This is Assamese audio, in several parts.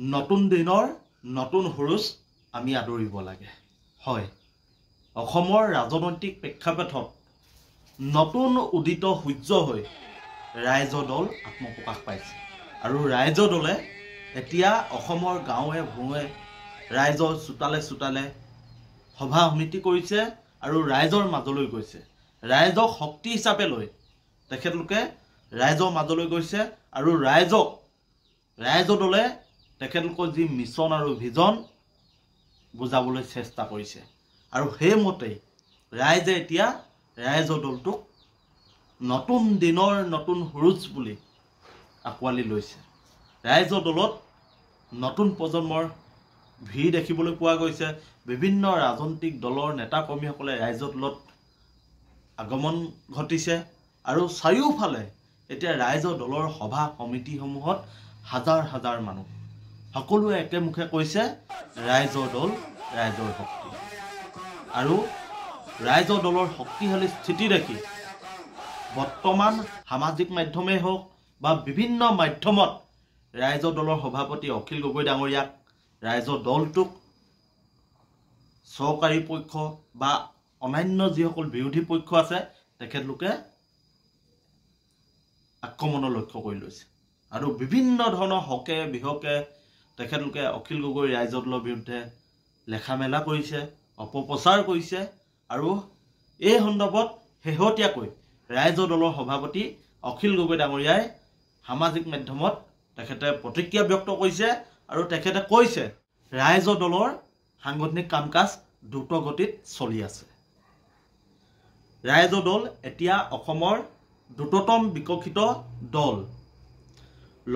নতুন দিনৰ নতুন হুৰুচ আমি আদৰিব লাগে হয় অসমৰ ৰাজনৈতিক প্ৰেক্ষাপথত নতুন উদিত সূৰ্য হৈ ৰাইজৰ দল আত্মপ্ৰকাশ পাইছে আৰু ৰাইজৰ দলে এতিয়া অসমৰ গাঁৱে ভূঞে ৰাইজৰ চোতালে চোতালে সভা সমিতি কৰিছে আৰু ৰাইজৰ মাজলৈ গৈছে ৰাইজক শক্তি হিচাপে লৈ তেখেতলোকে ৰাইজৰ মাজলৈ গৈছে আৰু ৰাইজক ৰাইজৰ দলে তেখেতলোকৰ যি মিছন আৰু ভিজন বুজাবলৈ চেষ্টা কৰিছে আৰু সেইমতেই ৰাইজে এতিয়া ৰাইজৰ দলটোক নতুন দিনৰ নতুন সুৰুজ বুলি আঁকোৱালি লৈছে ৰাইজৰ দলত নতুন প্ৰজন্মৰ ভিৰ দেখিবলৈ পোৱা গৈছে বিভিন্ন ৰাজনৈতিক দলৰ নেতা কৰ্মীসকলে ৰাইজৰ দলত আগমন ঘটিছে আৰু চাৰিওফালে এতিয়া ৰাইজৰ দলৰ সভা সমিতিসমূহত হাজাৰ হাজাৰ মানুহ সকলোৱে একেমুখে কৈছে ৰাইজৰ দল ৰাইজৰ শক্তি আৰু ৰাইজৰ দলৰ শক্তিশালী স্থিতি দেখি বৰ্তমান সামাজিক মাধ্যমেই হওক বা বিভিন্ন মাধ্যমত ৰাইজৰ দলৰ সভাপতি অখিল গগৈ ডাঙৰীয়াক ৰাইজৰ দলটোক চৰকাৰী পক্ষ বা অন্যান্য যিসকল বিৰোধী পক্ষ আছে তেখেতলোকে আক্ৰমণৰ লক্ষ্য কৰি লৈছে আৰু বিভিন্ন ধৰণৰ হকে বিহকে তেখেতলোকে অখিল গগৈ ৰাইজৰ দলৰ বিৰুদ্ধে লেখা মেলা কৰিছে অপপ্ৰচাৰ কৰিছে আৰু এই সন্দৰ্ভত শেহতীয়াকৈ ৰাইজৰ দলৰ সভাপতি অখিল গগৈ ডাঙৰীয়াই সামাজিক মাধ্যমত তেখেতে প্ৰতিক্ৰিয়া ব্যক্ত কৰিছে আৰু তেখেতে কৈছে ৰাইজৰ দলৰ সাংগঠনিক কাম কাজ দ্ৰুতগতিত চলি আছে ৰাইজৰ দল এতিয়া অসমৰ দ্ৰুততম বিকশিত দল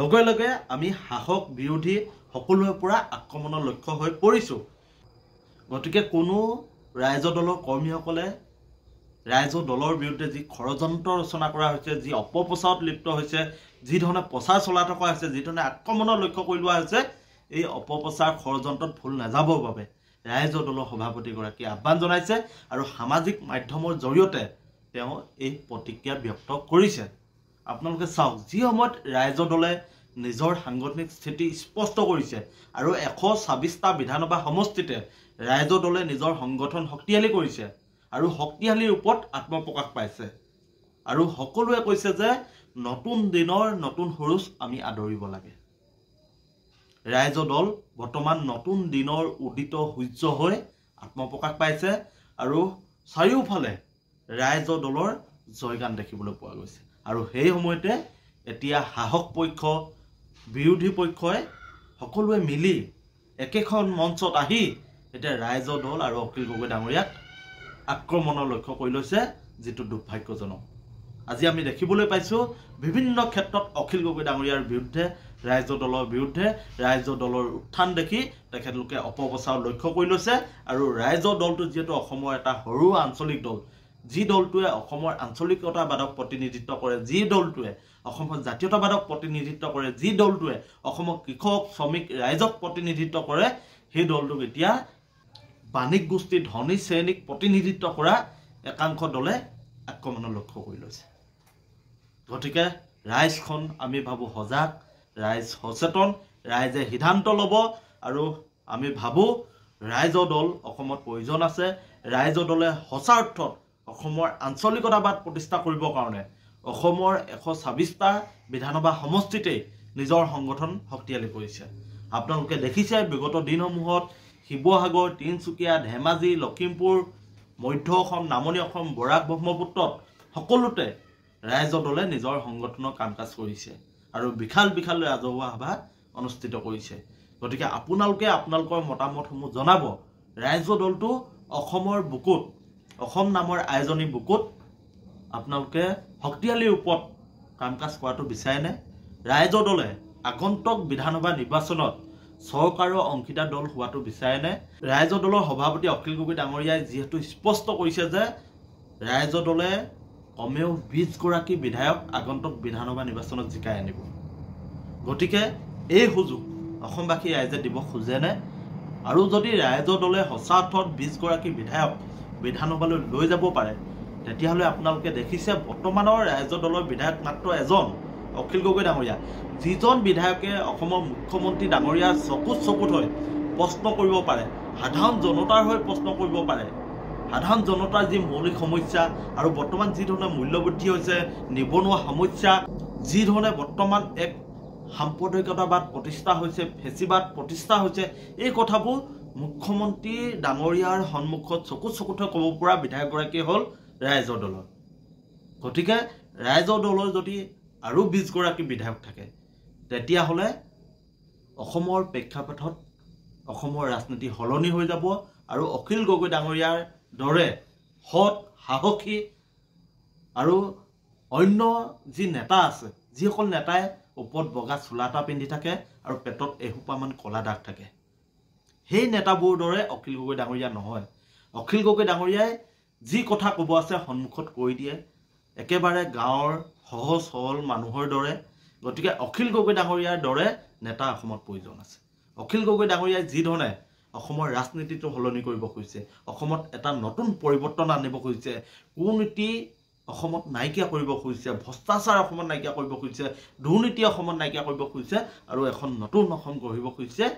লগে লগে আমি শাসক বিৰোধী সকলোৰে পৰা আক্ৰমণৰ লক্ষ্য হৈ পৰিছোঁ গতিকে কোনো ৰাইজৰ দলৰ কৰ্মীসকলে ৰাইজৰ দলৰ বিৰুদ্ধে যি ষড়যন্ত্ৰ ৰচনা কৰা হৈছে যি অপপ্ৰচাৰত লিপ্ত হৈছে যিধৰণে প্ৰচাৰ চলাই থকা হৈছে যিধৰণে আক্ৰমণৰ লক্ষ্য কৰি লোৱা হৈছে এই অপপ্ৰচাৰ ষড়যন্ত্ৰত ভুল নাযাবৰ বাবে ৰাইজৰ দলৰ সভাপতিগৰাকীয়ে আহ্বান জনাইছে আৰু সামাজিক মাধ্যমৰ জৰিয়তে তেওঁ এই প্ৰতিক্ৰিয়া ব্যক্ত কৰিছে আপোনালোকে চাওক যি সময়ত ৰাইজৰ দলে নিজৰ সাংগঠনিক স্থিতি স্পষ্ট কৰিছে আৰু এশ ছাব্বিছটা বিধানসভা সমষ্টিতে ৰাইজৰ দলে নিজৰ সংগঠন শক্তিশালী কৰিছে আৰু শক্তিশালীৰ ওপৰত আত্মপ্ৰকাশ পাইছে আৰু সকলোৱে কৈছে যে নতুন দিনৰ নতুন সৰুচ আমি আদৰিব লাগে ৰাইজৰ দল বৰ্তমান নতুন দিনৰ উদিত সূৰ্য হৈ আত্মপ্ৰকাশ পাইছে আৰু চাৰিওফালে ৰাইজৰ দলৰ জয়গান দেখিবলৈ পোৱা গৈছে আৰু সেই সময়তে এতিয়া সাহস পক্ষ বিৰোধী পক্ষই সকলোৱে মিলি একেখন মঞ্চত আহি এতিয়া ৰাইজৰ দল আৰু অখিল গগৈ ডাঙৰীয়াক আক্ৰমণৰ লক্ষ্য কৰি লৈছে যিটো দুৰ্ভাগ্যজনক আজি আমি দেখিবলৈ পাইছোঁ বিভিন্ন ক্ষেত্ৰত অখিল গগৈ ডাঙৰীয়াৰ বিৰুদ্ধে ৰাইজৰ দলৰ বিৰুদ্ধে ৰাইজৰ দলৰ উত্থান দেখি তেখেতলোকে অপপ্ৰচাৰ লক্ষ্য কৰি লৈছে আৰু ৰাইজৰ দলটো যিহেতু অসমৰ এটা সৰু আঞ্চলিক দল যি দলটোৱে অসমৰ আঞ্চলিকতাবাদক প্ৰতিনিধিত্ব কৰে যি দলটোৱে অসমৰ জাতীয়তাবাদক প্ৰতিনিধিত্ব কৰে যি দলটোৱে অসমৰ কৃষক শ্ৰমিক ৰাইজক প্ৰতিনিধিত্ব কৰে সেই দলটোক এতিয়া বাণিক গোষ্ঠী ধনী শ্ৰেণীক প্ৰতিনিধিত্ব কৰা একাংশ দলে আক্ৰমণৰ লক্ষ্য কৰি লৈছে গতিকে ৰাইজখন আমি ভাবোঁ সজাগ ৰাইজ সচেতন ৰাইজে সিদ্ধান্ত ল'ব আৰু আমি ভাবোঁ ৰাইজৰ দল অসমত প্ৰয়োজন আছে ৰাইজৰ দলে সঁচা অৰ্থত অসমৰ আঞ্চলিকতাবাদ প্ৰতিষ্ঠা কৰিবৰ কাৰণে অসমৰ এশ ছাব্বিছটা বিধানসভা সমষ্টিতেই নিজৰ সংগঠন শক্তিশালী কৰিছে আপোনালোকে দেখিছে বিগত দিনসমূহত শিৱসাগৰ তিনিচুকীয়া ধেমাজি লখিমপুৰ মধ্য অসম নামনি অসম বৰাক ব্ৰহ্মপুত্ৰত সকলোতে ৰাইজৰ দলে নিজৰ সংগঠনৰ কাম কাজ কৰিছে আৰু বিশাল বিশাল ৰাজহুৱা সভা অনুষ্ঠিত কৰিছে গতিকে আপোনালোকে আপোনালোকৰ মতামতসমূহ জনাব ৰাইজৰ দলটো অসমৰ বুকুত অসম নামৰ আয়োজনী বুকুত আপোনালোকে শক্তিশালী ৰূপত কাম কাজ কৰাটো বিচাৰেনে ৰাইজৰ দলে আগন্তক বিধানসভা নিৰ্বাচনত চৰকাৰৰ অংশীদাৰ দল হোৱাটো বিচাৰেনে ৰাইজৰ দলৰ সভাপতি অখিল গগৈ ডাঙৰীয়াই যিহেতু স্পষ্ট কৰিছে যে ৰাইজৰ দলে কমেও বিছগৰাকী বিধায়ক আগন্তক বিধানসভা নিৰ্বাচনত জিকাই আনিব গতিকে এই সুযোগ অসমবাসী ৰাইজে দিব খোজেনে আৰু যদি ৰাইজৰ দলে সঁচা অৰ্থত বিছগৰাকী বিধায়ক বিধানসভালৈ লৈ যাব পাৰে তেতিয়াহ'লে আপোনালোকে দেখিছে বৰ্তমানৰ ৰাইজৰ দলৰ বিধায়ক মাত্ৰ এজন অখিল গগৈ ডাঙৰীয়া যিজন বিধায়কে অসমৰ মুখ্যমন্ত্ৰী ডাঙৰীয়া চকুত চকুত হৈ প্ৰশ্ন কৰিব পাৰে সাধাৰণ জনতাৰ হৈ প্ৰশ্ন কৰিব পাৰে সাধাৰণ জনতাৰ যি মৌলিক সমস্যা আৰু বৰ্তমান যি ধৰণে মূল্যবৃদ্ধি হৈছে নিবনুৱা সমস্যা যি ধৰণে বৰ্তমান এক সাম্প্ৰদায়িকতাবাদ প্ৰতিষ্ঠা হৈছে ফেচিবাদ প্ৰতিষ্ঠা হৈছে এই কথাবোৰ মুখ্যমন্ত্ৰী ডাঙৰীয়াৰ সন্মুখত চকু চকুতে ক'ব পৰা বিধায়কগৰাকী হ'ল ৰাইজৰ দলৰ গতিকে ৰাইজৰ দলৰ যদি আৰু বিছগৰাকী বিধায়ক থাকে তেতিয়াহ'লে অসমৰ প্ৰেক্ষাপথত অসমৰ ৰাজনীতি সলনি হৈ যাব আৰু অখিল গগৈ ডাঙৰীয়াৰ দৰে সৎ সাহসী আৰু অন্য যি নেতা আছে যিসকল নেতাই ওপৰত বগা চোলা এটা পিন্ধি থাকে আৰু পেটত এসোপামান ক'লা দাগ থাকে সেই নেতাবোৰৰ দৰে অখিল গগৈ ডাঙৰীয়া নহয় অখিল গগৈ ডাঙৰীয়াই যি কথা ক'ব আছে সন্মুখত কৈ দিয়ে একেবাৰে গাঁৱৰ সহজ সৰল মানুহৰ দৰে গতিকে অখিল গগৈ ডাঙৰীয়াৰ দৰে নেতা অসমত প্ৰয়োজন আছে অখিল গগৈ ডাঙৰীয়াই যিধৰণে অসমৰ ৰাজনীতিটো সলনি কৰিব খুজিছে অসমত এটা নতুন পৰিৱৰ্তন আনিব খুজিছে কুনীতি অসমত নাইকিয়া কৰিব খুজিছে ভ্ৰষ্টাচাৰ অসমত নাইকিয়া কৰিব খুজিছে দুৰ্নীতি অসমত নাইকিয়া কৰিব খুজিছে আৰু এখন নতুন অসম গঢ়িব খুজিছে